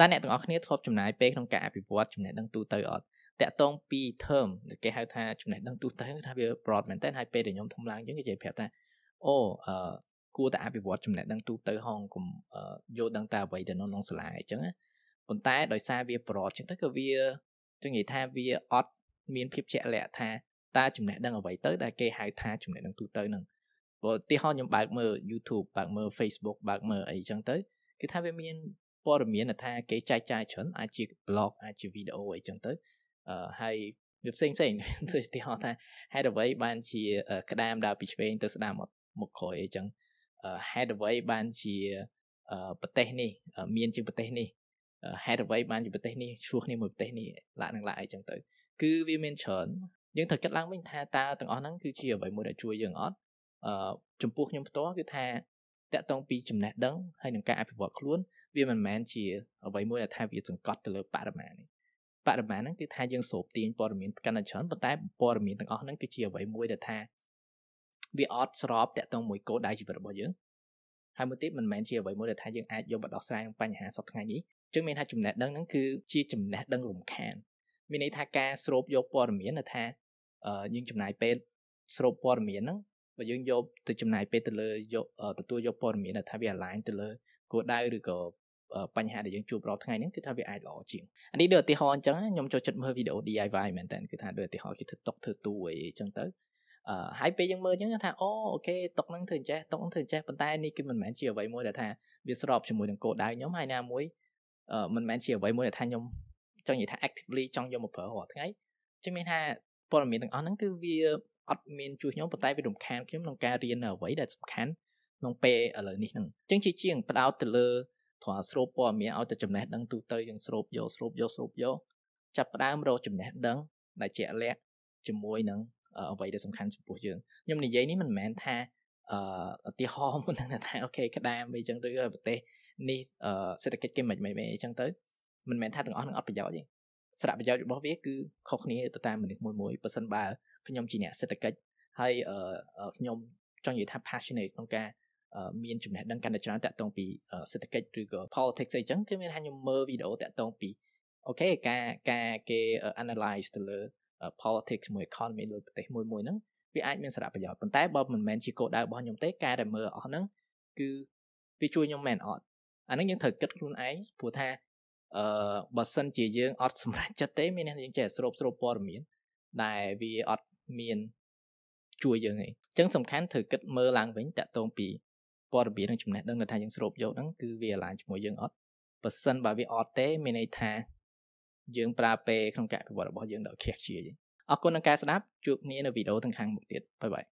តើអ្នកទាំងអស់គ្នាធ្លាប់ចំណាយពេលក្នុងការអភិវឌ្ឍចំណេះដឹងទូទៅអត់តាក់ទងពី term គេហៅថាចំណេះដឹងទូទៅថាវា broad មែនតើហើយពេលដែលខ្ញុំធ្វើឡើងយើងគេនិយាយប្រាប់ថាអូអឺគួរតែអភិវឌ្ឍចំណេះដឹងទូទៅហងកុំយកដឹងតែអ្វីទៅក្នុងសាលាអញ្ចឹងណាប៉ុន្តែដោយសារវា broad អញ្ចឹងទៅគឺវាចឹងនិយាយថាវាអត់មាន ភាពជាក់លាក់ថាតើចំណេះដឹងអ្វីទៅ ដែលគេហៅថាចំណេះដឹងទូទៅនឹងបើឧទាហរណ៍ខ្ញុំបើកមើល YouTube បើកមើល Facebook បើកមើលអីចឹងទៅគឺថាវាមានព័ត៌មានថាគេចែកចាយច្រើនអាចជា blog អាចជា video អីចឹងទៅអឺហើយវាផ្សេងផ្សេងដូចឧទាហរណ៍ថាហេតុអ្វីបានជា ក្តាមដើរពីឆ្វេងទៅស្ដាំមកក្រោយអីចឹងហេតុអ្វីបានជាប្រទេសនេះ មានជាប្រទេសនេះហេតុអ្វីបានជាប្រទេសនេះឈ្លោះគ្នាមួយប្រទេសនេះឡាក់នឹងឡាក់អីចឹងទៅ គឺវាមានច្រើនយើងត្រូវគិតឡើងវិញថាតើទាំងអស់ហ្នឹងគឺជាអ្វីមួយដែលជួយយើងអត់អឺចំពោះខ្ញុំផ្ទាល់គឺថា តកតងពីចំណេះដឹងហើយនឹងការអភិវឌ្ឍខ្លួនវាមិនមែនជាអ្វីមួយដែលថាវាសង្កត់ទៅលើបរិមាណនេះបរិមាណហ្នឹងគឺថាយើងស្រូបទាញព័ត៌មានកាន់តែច្រើនប៉ុន្តែព័ត៌មានទាំងអស់ហ្នឹងគឺជាអ្វីមួយដែលថាវាអត់ស្របតាក់ទងមួយគោលដៅជីវិតរបស់យើងហើយមួយទៀតមិនមែនជាអ្វីមួយដែលថាយើងអាចយកបដោះស្រាយនឹងបញ្ហាសប្តាហ៍ថ្ងៃនេះជាងមានថាចំណេះដឹងហ្នឹងគឺជាចំណេះដឹងរំខានមានន័យថាការស្រូបយកព័ត៌មានថាយើងចំណាយពេលស្រូបព័ត៌មានហ្នឹងបើយើងយកទៅចំណាយពេលទៅលើយកទទួលយកព័ត៌មានដែលថា វា align ទៅលើគោលដៅឬក៏បញ្ហាដែលយើងជួបរាល់ថ្ងៃហ្នឹងគឺថាវាអាចល្អជាងអានេះដូចឧទាហរណ៍អញ្ចឹងខ្ញុំចូលចិត្តមើលវីដេអូ DIY មែនតើគឺថាដូចឧទាហរណ៍គេធ្វើតុកធ្វើទូអីអញ្ចឹងទៅអឺហើយពេលយើងមើលអញ្ចឹងថាអូអូខេតុកហ្នឹងធ្វើអញ្ចេះតុកហ្នឹងធ្វើអញ្ចេះប៉ុន្តែនេះគឺមិនមែនជាអ្វីមួយដែលថាវាស្របជាមួយនឹងគោលដៅខ្ញុំហើយណាមួយអឺមិនមែនជាអ្វីមួយដែលថាខ្ញុំចង់និយាយថា actively ចង់យកមកប្រើរាល់ថ្ងៃចឹងមានថាព័ត៌មានទាំងអស់ហ្នឹងគឺវាអត់មានជួយខ្ញុំប៉ុន្តែវារំខានខ្ញុំក្នុងការរៀនអ្វីដែលសំខាន់ក្នុងពេលឥឡូវនេះហ្នឹងចឹងជាជាងបដោតទៅលើធរស្រូបព័ត៌មានឲ្យទៅចំណេះដឹងទូទៅយើងស្រូបយកស្រូបយកស្រូបយកចាប់ផ្ដើមរកចំណេះដឹងដែលជាក់លាក់ជាមួយនឹងអ្វីដែលសំខាន់ចំពោះយើងខ្ញុំនិយាយនេះមិនមែនថាអឺឧទាហរណ៍មុនហ្នឹងថាអូខេក្តាមអីចឹងឬប្រទេស នេះសេដ្ឋកិច្ចគេមិនមិនអីចឹងទៅមិនមែនថាទាំងអស់នឹងអត់ប្រយោជន៍ទេសារៈប្រយោជន៍របស់វាគឺខុសគ្នាទៅតាមមនុស្សមួយមួយប៉ះសិនបើខ្ញុំជាអ្នកសេដ្ឋកិច្ចហើយខ្ញុំ ចង់និយាយថា passionate ក្នុងការមានចំណេះដឹងកាន់តែច្រើនតាក់ទងពីសេដ្ឋកិច្ចឬក៏ politics អីចឹងគឺមានថាខ្ញុំមើលវីដេអូតាក់ទងពីអូខេការការគេ analyze ទៅលើ politics មួយ economy លើប្រទេសមួយមួយហ្នឹងវាអាចមានសារៈប្រយោជន៍ប៉ុន្តែបើមិនមែនជាគោលដៅរបស់ខ្ញុំទេការដែលមើលអស់ហ្នឹងគឺវាជួយខ្ញុំមែនអត់អាហ្នឹងយើងត្រូវគិតខ្លួនឯងព្រោះថាអឺបើសិនជាយើងអត់សម្រេចចិត្តទេមានយើងចេះស្រូបស្រូបព័ត៌មានដែលវាអត់មានជួយយើងឯងអញ្ចឹងសំខាន់ត្រូវគិតមើលឡើងវិញតកតងពីព័ត៌មាននិងចំណេះដឹងដែលថាយើងស្រូបយកហ្នឹងគឺវាឡាញជាមួយយើងអត់បើសិនបើវាអត់ទេមានន័យថាយើងប្រើពេលក្នុងការអភិវឌ្ឍរបស់យើងដោយខ្ជះខ្ជាយអរគុណនឹងការស្ដាប់ជួបគ្នានៅវីដេអូទាំងខាងមុខទៀតបាយបាយ